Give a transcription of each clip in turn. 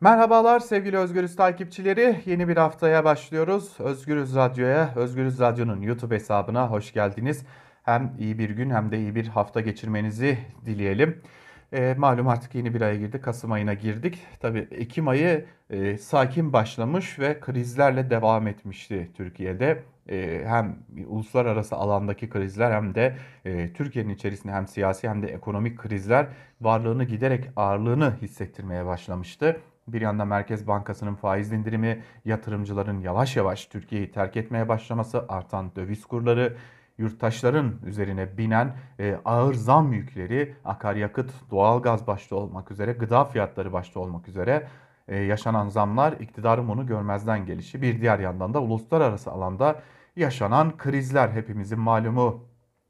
Merhabalar sevgili Özgürüz takipçileri. Yeni bir haftaya başlıyoruz. Özgürüz Radyo'ya, Özgürüz Radyo'nun YouTube hesabına hoş geldiniz. Hem iyi bir gün hem de iyi bir hafta geçirmenizi dileyelim. E, malum artık yeni bir aya girdik, Kasım ayına girdik. Tabii Ekim ayı e, sakin başlamış ve krizlerle devam etmişti Türkiye'de. E, hem uluslararası alandaki krizler hem de e, Türkiye'nin içerisinde hem siyasi hem de ekonomik krizler varlığını giderek ağırlığını hissettirmeye başlamıştı. Bir yanda Merkez Bankası'nın faiz indirimi, yatırımcıların yavaş yavaş Türkiye'yi terk etmeye başlaması, artan döviz kurları, yurttaşların üzerine binen e, ağır zam yükleri, akaryakıt, doğalgaz başta olmak üzere, gıda fiyatları başta olmak üzere e, yaşanan zamlar iktidarın bunu görmezden gelişi. Bir diğer yandan da uluslararası alanda yaşanan krizler hepimizin malumu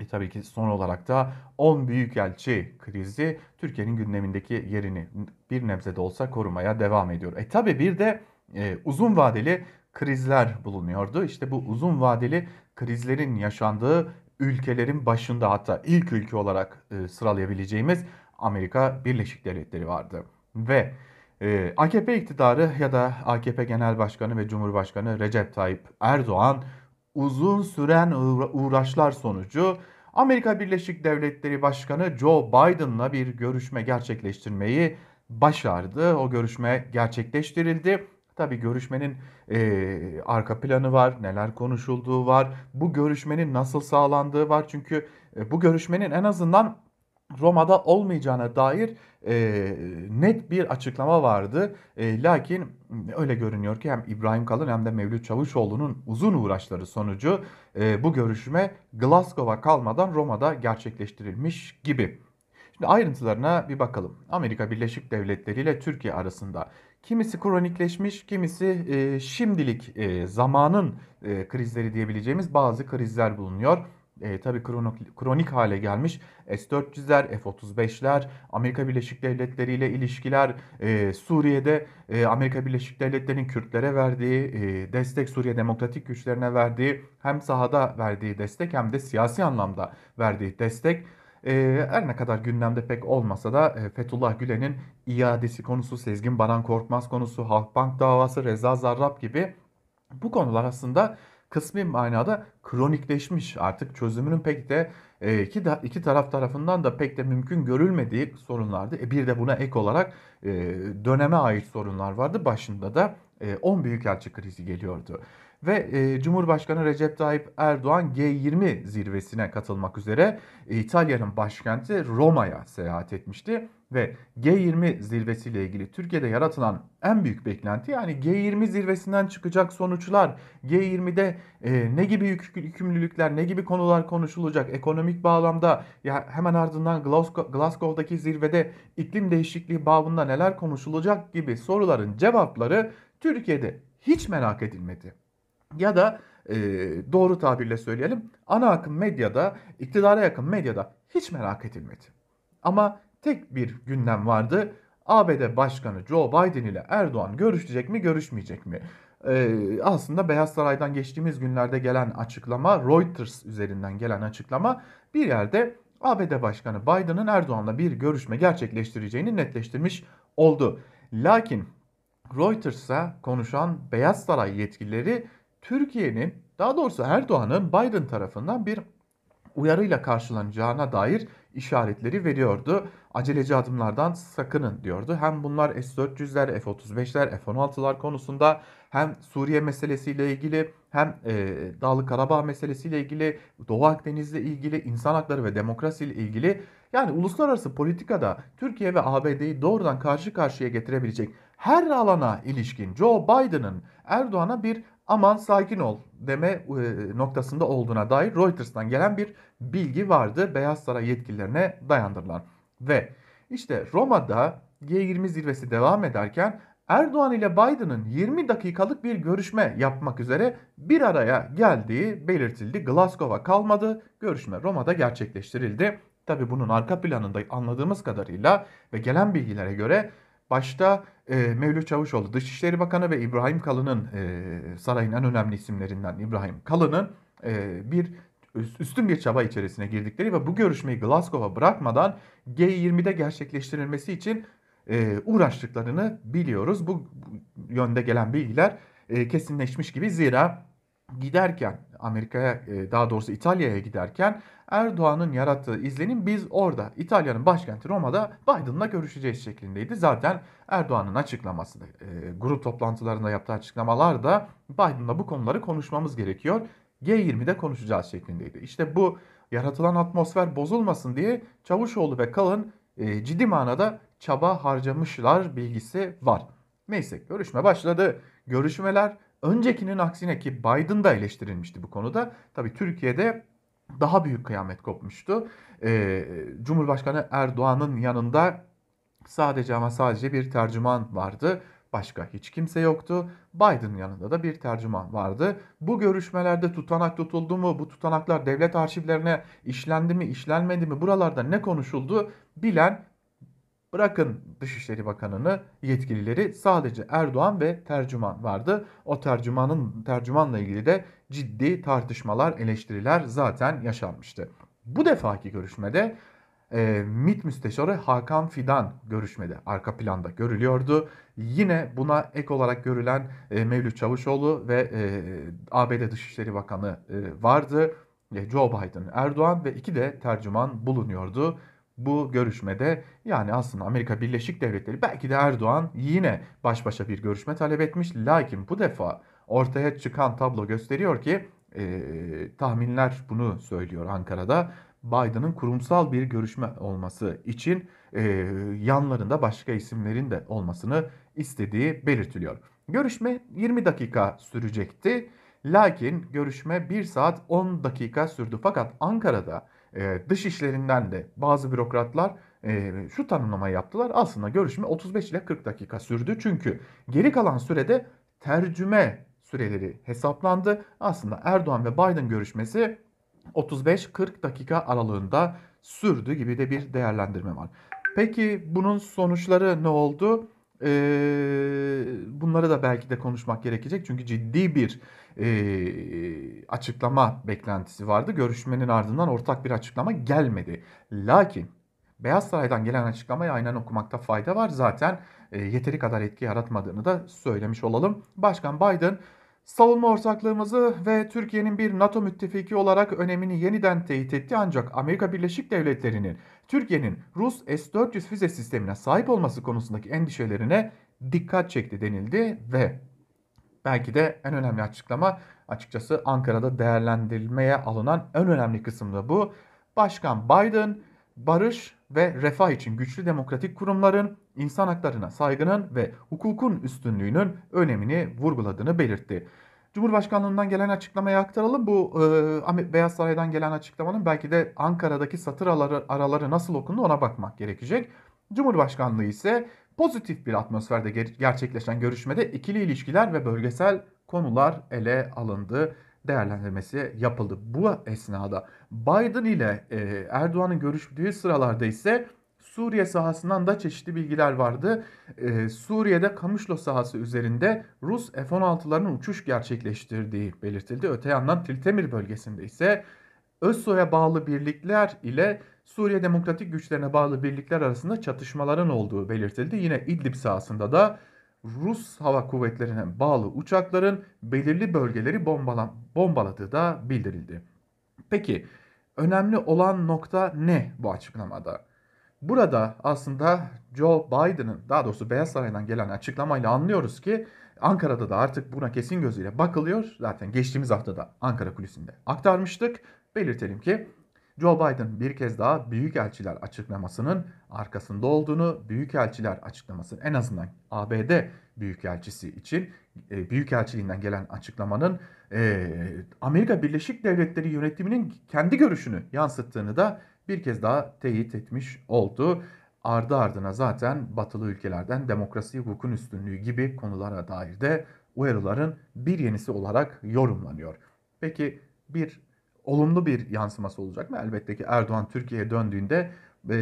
e tabii ki son olarak da 10 büyükelçi krizi Türkiye'nin gündemindeki yerini bir nebze de olsa korumaya devam ediyor. E tabii bir de e, uzun vadeli krizler bulunuyordu. İşte bu uzun vadeli krizlerin yaşandığı ülkelerin başında hatta ilk ülke olarak e, sıralayabileceğimiz Amerika Birleşik Devletleri vardı. Ve e, AKP iktidarı ya da AKP Genel Başkanı ve Cumhurbaşkanı Recep Tayyip Erdoğan uzun süren uğraşlar sonucu Amerika Birleşik Devletleri Başkanı Joe Biden'la bir görüşme gerçekleştirmeyi başardı. O görüşme gerçekleştirildi. Tabi görüşmenin e, arka planı var, neler konuşulduğu var, bu görüşmenin nasıl sağlandığı var. Çünkü e, bu görüşmenin en azından Roma'da olmayacağına dair e, net bir açıklama vardı. E, lakin öyle görünüyor ki hem İbrahim Kalın hem de Mevlüt Çavuşoğlu'nun uzun uğraşları sonucu e, bu görüşme Glasgow'a kalmadan Roma'da gerçekleştirilmiş gibi. Şimdi ayrıntılarına bir bakalım. Amerika Birleşik Devletleri ile Türkiye arasında kimisi kronikleşmiş, kimisi e, şimdilik e, zamanın e, krizleri diyebileceğimiz bazı krizler bulunuyor e, tabii kronik, kronik hale gelmiş S-400'ler, F-35'ler, Amerika Birleşik Devletleri ile ilişkiler, e, Suriye'de e, Amerika Birleşik Devletleri'nin Kürtlere verdiği e, destek, Suriye Demokratik Güçlerine verdiği hem sahada verdiği destek hem de siyasi anlamda verdiği destek. E, her ne kadar gündemde pek olmasa da e, Fethullah Gülen'in iadesi konusu, Sezgin Baran Korkmaz konusu, Halkbank davası, Reza Zarrab gibi bu konular aslında kısmi manada kronikleşmiş artık çözümünün pek de e, iki, iki taraf tarafından da pek de mümkün görülmediği sorunlardı. E bir de buna ek olarak e, döneme ait sorunlar vardı. Başında da 10 e, büyük elçi krizi geliyordu ve e, Cumhurbaşkanı Recep Tayyip Erdoğan G20 zirvesine katılmak üzere e, İtalya'nın başkenti Roma'ya seyahat etmişti ve G20 zirvesiyle ilgili Türkiye'de yaratılan en büyük beklenti yani G20 zirvesinden çıkacak sonuçlar, G20'de e, ne gibi yükümlülükler, ne gibi konular konuşulacak, ekonomik bağlamda ya hemen ardından Glasgow, Glasgow'daki zirvede iklim değişikliği bağında neler konuşulacak gibi soruların cevapları Türkiye'de hiç merak edilmedi. Ya da e, doğru tabirle söyleyelim ana akım medyada, iktidara yakın medyada hiç merak edilmedi. Ama tek bir gündem vardı. ABD Başkanı Joe Biden ile Erdoğan görüşecek mi görüşmeyecek mi? Ee, aslında Beyaz Saray'dan geçtiğimiz günlerde gelen açıklama Reuters üzerinden gelen açıklama bir yerde ABD Başkanı Biden'ın Erdoğan'la bir görüşme gerçekleştireceğini netleştirmiş oldu. Lakin Reuters'a konuşan Beyaz Saray yetkilileri Türkiye'nin daha doğrusu Erdoğan'ın Biden tarafından bir uyarıyla karşılanacağına dair işaretleri veriyordu. Aceleci adımlardan sakının diyordu. Hem bunlar S-400'ler, F-35'ler, F-16'lar konusunda hem Suriye meselesiyle ilgili hem e, Dağlı Karabağ meselesiyle ilgili, Doğu Akdeniz'le ilgili, insan hakları ve demokrasiyle ilgili yani uluslararası politikada Türkiye ve ABD'yi doğrudan karşı karşıya getirebilecek her alana ilişkin Joe Biden'ın Erdoğan'a bir aman sakin ol deme e, noktasında olduğuna dair Reuters'tan gelen bir bilgi vardı Beyaz Saray yetkililerine dayandırılan. Ve işte Roma'da G20 zirvesi devam ederken Erdoğan ile Biden'ın 20 dakikalık bir görüşme yapmak üzere bir araya geldiği belirtildi. Glasgow'a kalmadı. Görüşme Roma'da gerçekleştirildi. Tabi bunun arka planında anladığımız kadarıyla ve gelen bilgilere göre başta e, Mevlüt Çavuşoğlu Dışişleri Bakanı ve İbrahim Kalın'ın e, sarayın en önemli isimlerinden İbrahim Kalın'ın e, bir üstün bir çaba içerisine girdikleri ve bu görüşmeyi Glasgow'a bırakmadan G20'de gerçekleştirilmesi için e, uğraştıklarını biliyoruz. Bu yönde gelen bilgiler e, kesinleşmiş gibi zira giderken Amerika'ya e, daha doğrusu İtalya'ya giderken Erdoğan'ın yarattığı izlenim biz orada İtalya'nın başkenti Roma'da Biden'la görüşeceğiz şeklindeydi. Zaten Erdoğan'ın açıklaması e, grup toplantılarında yaptığı açıklamalar da Biden'la bu konuları konuşmamız gerekiyor. G20'de konuşacağız şeklindeydi. İşte bu yaratılan atmosfer bozulmasın diye Çavuşoğlu ve Kalın e, ciddi manada çaba harcamışlar bilgisi var. Neyse görüşme başladı. Görüşmeler öncekinin aksine ki Biden da eleştirilmişti bu konuda. Tabii Türkiye'de daha büyük kıyamet kopmuştu. Ee, Cumhurbaşkanı Erdoğan'ın yanında sadece ama sadece bir tercüman vardı. Başka hiç kimse yoktu. Biden yanında da bir tercüman vardı. Bu görüşmelerde tutanak tutuldu mu? Bu tutanaklar devlet arşivlerine işlendi mi, işlenmedi mi? Buralarda ne konuşuldu? Bilen Bırakın Dışişleri Bakanı'nı, yetkilileri sadece Erdoğan ve tercüman vardı. O tercümanın tercümanla ilgili de ciddi tartışmalar, eleştiriler zaten yaşanmıştı. Bu defaki görüşmede e, MİT Müsteşarı Hakan Fidan görüşmede arka planda görülüyordu. Yine buna ek olarak görülen e, Mevlüt Çavuşoğlu ve e, ABD Dışişleri Bakanı e, vardı. E, Joe Biden, Erdoğan ve iki de tercüman bulunuyordu bu görüşmede yani aslında Amerika Birleşik Devletleri belki de Erdoğan yine baş başa bir görüşme talep etmiş. Lakin bu defa ortaya çıkan tablo gösteriyor ki e, tahminler bunu söylüyor Ankara'da. Biden'ın kurumsal bir görüşme olması için e, yanlarında başka isimlerin de olmasını istediği belirtiliyor. Görüşme 20 dakika sürecekti. Lakin görüşme 1 saat 10 dakika sürdü. Fakat Ankara'da e, dış işlerinden de bazı bürokratlar e, şu tanımlamayı yaptılar. Aslında görüşme 35 ile 40 dakika sürdü. Çünkü geri kalan sürede tercüme süreleri hesaplandı. Aslında Erdoğan ve Biden görüşmesi 35-40 dakika aralığında sürdü gibi de bir değerlendirme var. Peki bunun sonuçları ne oldu? Ee, bunları da belki de konuşmak gerekecek çünkü ciddi bir e, açıklama beklentisi vardı. Görüşmenin ardından ortak bir açıklama gelmedi. Lakin Beyaz Saray'dan gelen açıklamayı aynen okumakta fayda var. Zaten e, yeteri kadar etki yaratmadığını da söylemiş olalım. Başkan Biden savunma ortaklığımızı ve Türkiye'nin bir NATO müttefiki olarak önemini yeniden teyit etti ancak Amerika Birleşik Devletleri'nin Türkiye'nin Rus S-400 füze sistemine sahip olması konusundaki endişelerine dikkat çekti denildi ve belki de en önemli açıklama açıkçası Ankara'da değerlendirilmeye alınan en önemli kısımda bu. Başkan Biden barış ve refah için güçlü demokratik kurumların insan haklarına saygının ve hukukun üstünlüğünün önemini vurguladığını belirtti. Cumhurbaşkanlığından gelen açıklamayı aktaralım. Bu e, Beyaz Saray'dan gelen açıklamanın belki de Ankara'daki satır araları, araları nasıl okundu ona bakmak gerekecek. Cumhurbaşkanlığı ise Pozitif bir atmosferde gerçekleşen görüşmede ikili ilişkiler ve bölgesel konular ele alındı değerlendirmesi yapıldı. Bu esnada Biden ile e, Erdoğan'ın görüştüğü sıralarda ise Suriye sahasından da çeşitli bilgiler vardı. E, Suriye'de Kamışlo sahası üzerinde Rus F-16'larının uçuş gerçekleştirdiği belirtildi. Öte yandan Tiltemir bölgesinde ise ÖSO'ya bağlı birlikler ile Suriye Demokratik Güçlerine bağlı birlikler arasında çatışmaların olduğu belirtildi. Yine İdlib sahasında da Rus hava kuvvetlerine bağlı uçakların belirli bölgeleri bombala, bombaladığı da bildirildi. Peki önemli olan nokta ne bu açıklamada? Burada aslında Joe Biden'ın daha doğrusu Beyaz Saray'dan gelen açıklamayla anlıyoruz ki Ankara'da da artık buna kesin gözüyle bakılıyor. Zaten geçtiğimiz hafta da Ankara kulisinde aktarmıştık. Belirtelim ki Joe Biden bir kez daha büyükelçiler açıklamasının arkasında olduğunu, büyükelçiler açıklamasının en azından ABD büyükelçisi için e, büyükelçiliğinden gelen açıklamanın e, Amerika Birleşik Devletleri yönetiminin kendi görüşünü yansıttığını da bir kez daha teyit etmiş oldu. Ardı ardına zaten batılı ülkelerden demokrasi, hukukun üstünlüğü gibi konulara dair de uyarıların bir yenisi olarak yorumlanıyor. Peki bir olumlu bir yansıması olacak mı? Elbette ki Erdoğan Türkiye'ye döndüğünde e,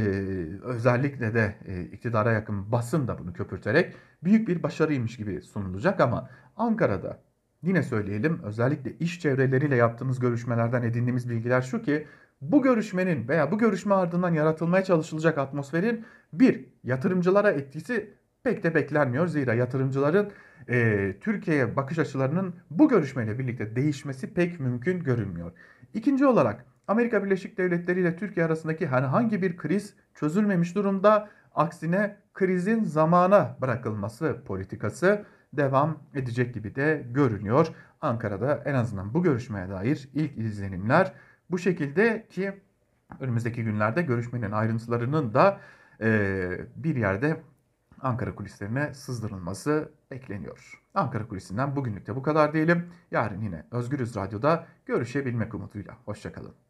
özellikle de e, iktidara yakın basın da bunu köpürterek büyük bir başarıymış gibi sunulacak ama Ankara'da yine söyleyelim özellikle iş çevreleriyle yaptığımız görüşmelerden edindiğimiz bilgiler şu ki bu görüşmenin veya bu görüşme ardından yaratılmaya çalışılacak atmosferin bir yatırımcılara etkisi pek de beklenmiyor. Zira yatırımcıların e, Türkiye'ye bakış açılarının bu görüşmeyle birlikte değişmesi pek mümkün görünmüyor. İkinci olarak Amerika Birleşik Devletleri ile Türkiye arasındaki herhangi hani bir kriz çözülmemiş durumda. Aksine krizin zamana bırakılması politikası devam edecek gibi de görünüyor. Ankara'da en azından bu görüşmeye dair ilk izlenimler bu şekilde ki önümüzdeki günlerde görüşmenin ayrıntılarının da e, bir yerde Ankara kulislerine sızdırılması bekleniyor. Ankara kulisinden bugünlük de bu kadar diyelim. Yarın yine Özgürüz Radyo'da görüşebilmek umuduyla. Hoşçakalın.